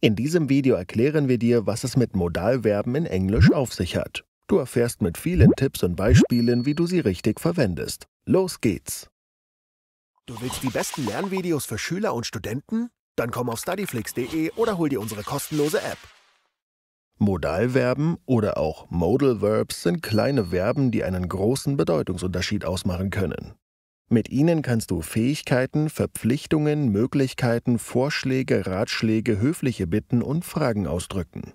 In diesem Video erklären wir dir, was es mit Modalverben in Englisch auf sich hat. Du erfährst mit vielen Tipps und Beispielen, wie du sie richtig verwendest. Los geht's! Du willst die besten Lernvideos für Schüler und Studenten? Dann komm auf studyflix.de oder hol dir unsere kostenlose App. Modalverben oder auch Modal Verbs sind kleine Verben, die einen großen Bedeutungsunterschied ausmachen können. Mit ihnen kannst du Fähigkeiten, Verpflichtungen, Möglichkeiten, Vorschläge, Ratschläge, höfliche Bitten und Fragen ausdrücken.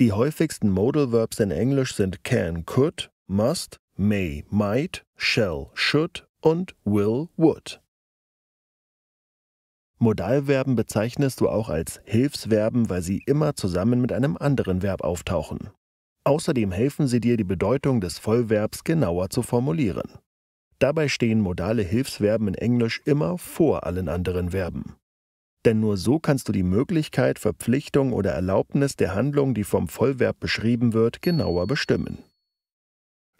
Die häufigsten Modal Verbs in Englisch sind can, could, must, may, might, shall, should und will, would. Modalverben bezeichnest du auch als Hilfsverben, weil sie immer zusammen mit einem anderen Verb auftauchen. Außerdem helfen sie dir, die Bedeutung des Vollverbs genauer zu formulieren. Dabei stehen modale Hilfsverben in Englisch immer vor allen anderen Verben. Denn nur so kannst du die Möglichkeit, Verpflichtung oder Erlaubnis der Handlung, die vom Vollverb beschrieben wird, genauer bestimmen.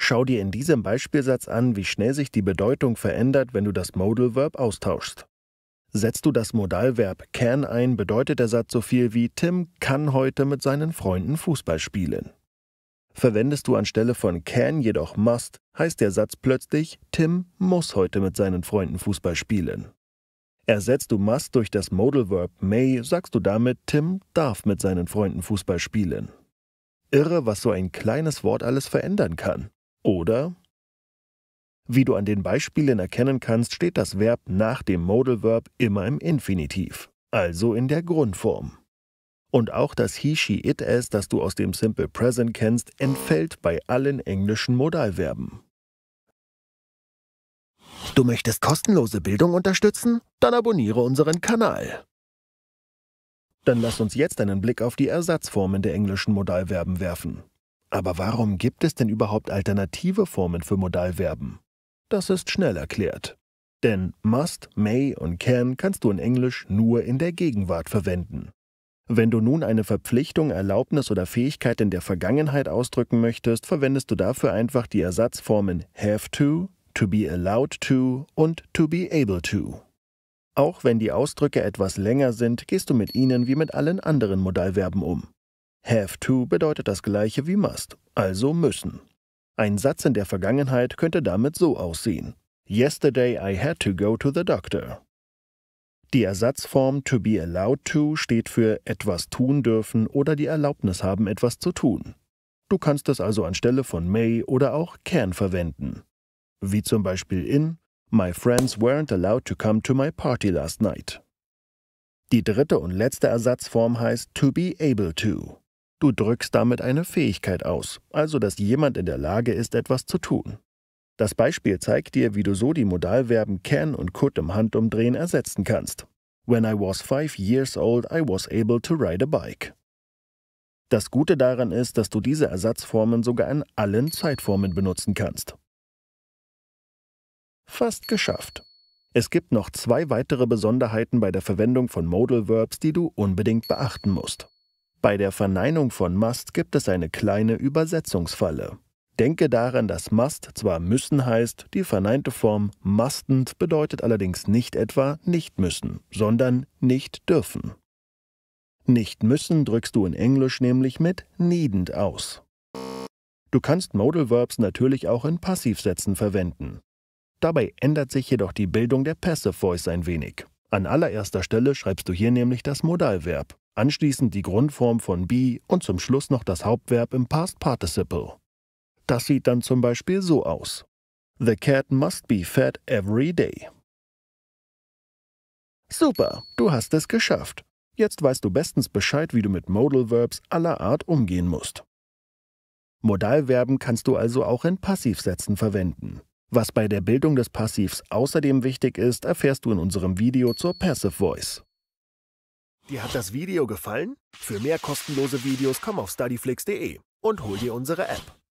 Schau dir in diesem Beispielsatz an, wie schnell sich die Bedeutung verändert, wenn du das Modal Verb austauschst. Setzt du das Modalverb can ein, bedeutet der Satz so viel wie Tim kann heute mit seinen Freunden Fußball spielen. Verwendest du anstelle von can jedoch must, heißt der Satz plötzlich, Tim muss heute mit seinen Freunden Fußball spielen. Ersetzt du must durch das Modal Verb may, sagst du damit, Tim darf mit seinen Freunden Fußball spielen. Irre, was so ein kleines Wort alles verändern kann, oder? Wie du an den Beispielen erkennen kannst, steht das Verb nach dem Modal Verb immer im Infinitiv, also in der Grundform. Und auch das he, she, it, es, das du aus dem Simple Present kennst, entfällt bei allen englischen Modalverben. Du möchtest kostenlose Bildung unterstützen? Dann abonniere unseren Kanal. Dann lass uns jetzt einen Blick auf die Ersatzformen der englischen Modalverben werfen. Aber warum gibt es denn überhaupt alternative Formen für Modalverben? Das ist schnell erklärt. Denn must, may und can kannst du in Englisch nur in der Gegenwart verwenden. Wenn du nun eine Verpflichtung, Erlaubnis oder Fähigkeit in der Vergangenheit ausdrücken möchtest, verwendest du dafür einfach die Ersatzformen have to, to be allowed to und to be able to. Auch wenn die Ausdrücke etwas länger sind, gehst du mit ihnen wie mit allen anderen Modalverben um. Have to bedeutet das gleiche wie must, also müssen. Ein Satz in der Vergangenheit könnte damit so aussehen. Yesterday I had to go to the doctor. Die Ersatzform to be allowed to steht für etwas tun dürfen oder die Erlaubnis haben, etwas zu tun. Du kannst es also anstelle von may oder auch can verwenden. Wie zum Beispiel in My friends weren't allowed to come to my party last night. Die dritte und letzte Ersatzform heißt to be able to. Du drückst damit eine Fähigkeit aus, also dass jemand in der Lage ist, etwas zu tun. Das Beispiel zeigt dir, wie du so die Modalverben can und could im Handumdrehen ersetzen kannst. When I was five years old, I was able to ride a bike. Das Gute daran ist, dass du diese Ersatzformen sogar in allen Zeitformen benutzen kannst. Fast geschafft. Es gibt noch zwei weitere Besonderheiten bei der Verwendung von Modal Verbs, die du unbedingt beachten musst. Bei der Verneinung von must gibt es eine kleine Übersetzungsfalle. Denke daran, dass must zwar müssen heißt, die verneinte Form mustn't bedeutet allerdings nicht etwa nicht müssen, sondern nicht dürfen. Nicht müssen drückst du in Englisch nämlich mit needn't aus. Du kannst Modal Verbs natürlich auch in Passivsätzen verwenden. Dabei ändert sich jedoch die Bildung der Passive Voice ein wenig. An allererster Stelle schreibst du hier nämlich das Modalverb, anschließend die Grundform von be und zum Schluss noch das Hauptverb im Past Participle. Das sieht dann zum Beispiel so aus. The cat must be fed every day. Super, du hast es geschafft. Jetzt weißt du bestens Bescheid, wie du mit Modal Verbs aller Art umgehen musst. Modalverben kannst du also auch in Passivsätzen verwenden. Was bei der Bildung des Passivs außerdem wichtig ist, erfährst du in unserem Video zur Passive Voice. Dir hat das Video gefallen? Für mehr kostenlose Videos komm auf studyflix.de und hol dir unsere App.